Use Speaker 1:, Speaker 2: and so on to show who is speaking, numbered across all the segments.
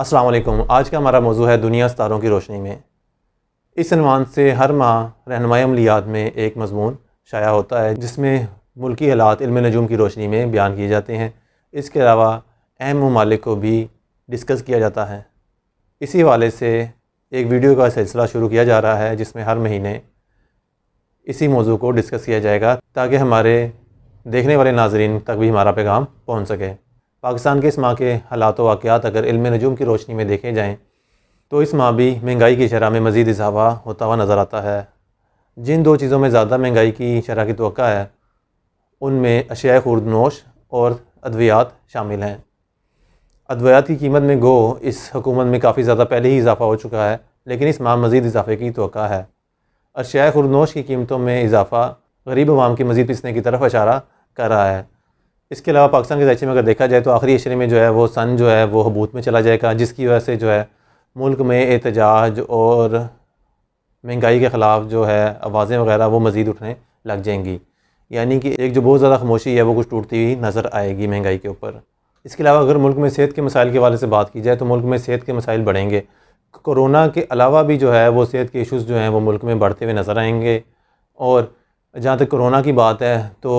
Speaker 1: असलम आज का हमारा मौजू है दुनिया सितारों की रोशनी में इस अनवान से हर माह रहनमाय अमलियात में एक मजमून शाया होता है जिसमें मुल्की हालात इल्म नजूम की रोशनी में बयान किए जाते हैं इसके अलावा अहम ममालिक को भी डिस्कस किया जाता है इसी हवाले से एक वीडियो का सिलसिला शुरू किया जा रहा है जिसमें हर महीने इसी मौजू को डिस्कस किया जाएगा ताकि हमारे देखने वाले नाजरन तक भी हमारा पैगाम पहुँच सके पाकिस्तान के इस माह के हालात वाक़ात अगर इल्म नजूम की रोशनी में देखे जाएँ तो इस माह भी महंगाई की शरह में मज़ीद इजाफा होता हुआ नज़र आता है जिन दो चीज़ों में ज़्यादा महंगाई की शरह की तो है उनमें अशिया खुरदनोश और अद्वियात शामिल हैं अद्वियात की कीमत में गो इस हुकूमत में काफ़ी ज़्यादा पहले ही इजाफ़ा हो चुका है लेकिन इस माह मज़ीद इजाफे की तो है अशिया खुरदनोश की कीमतों में इजाफ़ा गरीब अवाम की मज़ीद पिसने की तरफ इशारा कर रहा है इसके अलावा पाकिस्तान के जैसे में अगर देखा जाए तो आखिरी अशरे में जो है वो सन जो है वो हबूत में चला जाएगा जिसकी वजह से जो है मुल्क में एहतजाज और महंगाई के ख़िलाफ़ जो है आवाज़ें वगैरह वो मज़ीद उठने लग जाएंगी यानी कि एक जो बहुत ज़्यादा खामोशी है वो कुछ टूटती हुई नज़र आएगी महंगाई के ऊपर इसके अलावा अगर मुल्क में सेहत के मसाइल के हवाले से बात की जाए तो मुल्क में सेहत के मसाइल बढ़ेंगे कोरोना के अलावा भी जो है वो सेहत के इश्यूज़ जो हैं वो मुल्क में बढ़ते हुए नज़र आएंगे और जहाँ तक कोरोना की बात है तो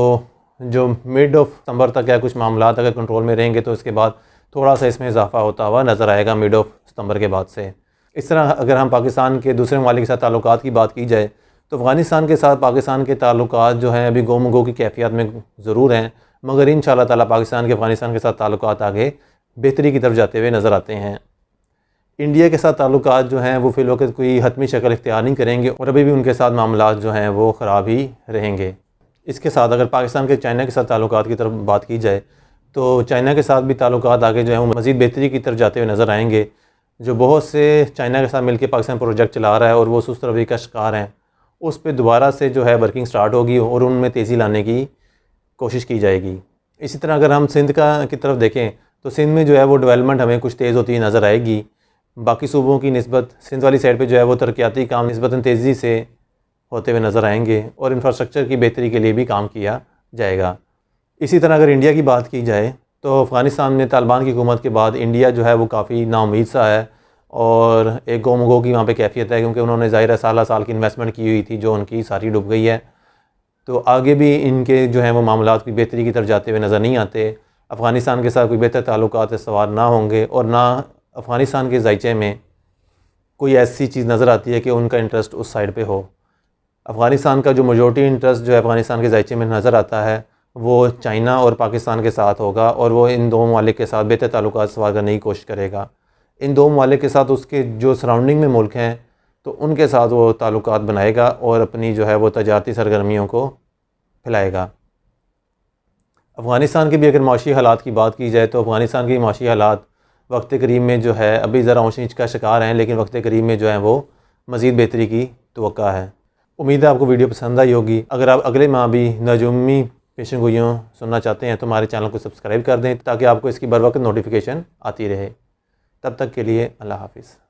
Speaker 1: जो मिड ऑफ सितंबर तक या कुछ मामला अगर कंट्रोल में रहेंगे तो इसके बाद थोड़ा सा इसमें इजाफा होता हुआ नज़र आएगा मिड ऑफ सितंबर के बाद से इस तरह अगर हम पाकिस्तान के दूसरे ममालिक के साथ ताल्लुक की बात की जाए तो अफ़गानिस्तान के साथ पाकिस्तान के ताल्लुक जो हैं अभी गोम गो की कैफियत में ज़रूर हैं मगर इन ताला पाकिस्तान के अफ़गानिस्तान के साथ ताल्लुक आगे बेहतरी की तरफ जाते हुए नज़र आते हैं इंडिया के साथ ताल्लुक जो हैं वो फिलहाल कोई हतमी शक्ल इख्तियार नहीं करेंगे और अभी भी उनके साथ मामला जो हैं वो ख़राब ही रहेंगे इसके साथ अगर पाकिस्तान के चाइना के साथ ताल्लुक की तरफ बात की जाए तो चाइना के साथ भी ताल्लुक आगे जो है वो मज़ीद बेहतरी की तरफ जाते हुए नज़र आएंगे जो बहुत से चाइना के साथ मिलकर पाकिस्तान प्रोजेक्ट चला रहा है और वो सुस्त रवि का शिकार हैं उस पर दोबारा से जो है वर्किंग स्टार्ट होगी और उनमें तेज़ी लाने की कोशिश की जाएगी इसी तरह अगर हम सिंध का की तरफ देखें तो सिंध में जो है वो डेवलपमेंट हमें कुछ तेज़ होती नज़र आएगी बाकी सूबों की नस्बत सिंध वाली साइड पर जो है वो तरक्याती काम नस्बता तेज़ी से होते हुए नज़र आएंगे और इंफ्रास्ट्रक्चर की बेहतरी के लिए भी काम किया जाएगा इसी तरह अगर इंडिया की बात की जाए तो अफ़गानिस्तान में तालिबान की हुकूमत के बाद इंडिया जो है वो काफ़ी नाउमीद सा है और एक गोमगो की वहाँ पर कैफियत है क्योंकि उन्होंने ज़ाहिर साल साल की इन्वेस्टमेंट की हुई थी जो उनकी सारी डूब गई है तो आगे भी इनके जो है वो मामला की बेहतरी की तरफ जाते हुए नज़र नहीं आते अफ़गानिस्तान के साथ कोई बेहतर ताल्लुक सवार ना होंगे और ना अफ़गानिस्तान के जायचे में कोई ऐसी चीज़ नज़र आती है कि उनका इंटरेस्ट उस साइड पर हो अफ़गानिस्तान का जो मेजोरिटी इंटरेस्ट जो है अफ़गानिस्तान के जायचे में नज़र आता है वो चाइना और पाकिस्तान के साथ होगा और वो इन दो ममालिक के साथ बेहतर ताल्लुक सवार करने की कोशिश करेगा इन दो ममालिक के साथ उसके जो सराउंडिंग में मुल्क हैं तो उनके साथ वो ताल्लुक बनाएगा और अपनी जो है वो तजारती सरगर्मियों को फैलाएगा अफ़गानिस्तान के भी अगर माशी हालात की बात की जाए तो अफ़गानिस्तान के माशी हालात वक्त करीब में जो है अभी ज़रा ऊँच नीच का शिकार हैं लेकिन वक्त करीब में जो है वो मज़ीद बेहतरी की तो है उम्मीद है आपको वीडियो पसंद आई होगी अगर आप अगले माह भी नजूमी पेशन गोइयों सुनना चाहते हैं तो हमारे चैनल को सब्सक्राइब कर दें ताकि आपको इसकी बर वक्त नोटिफिकेशन आती रहे तब तक के लिए अल्लाह हाफिज़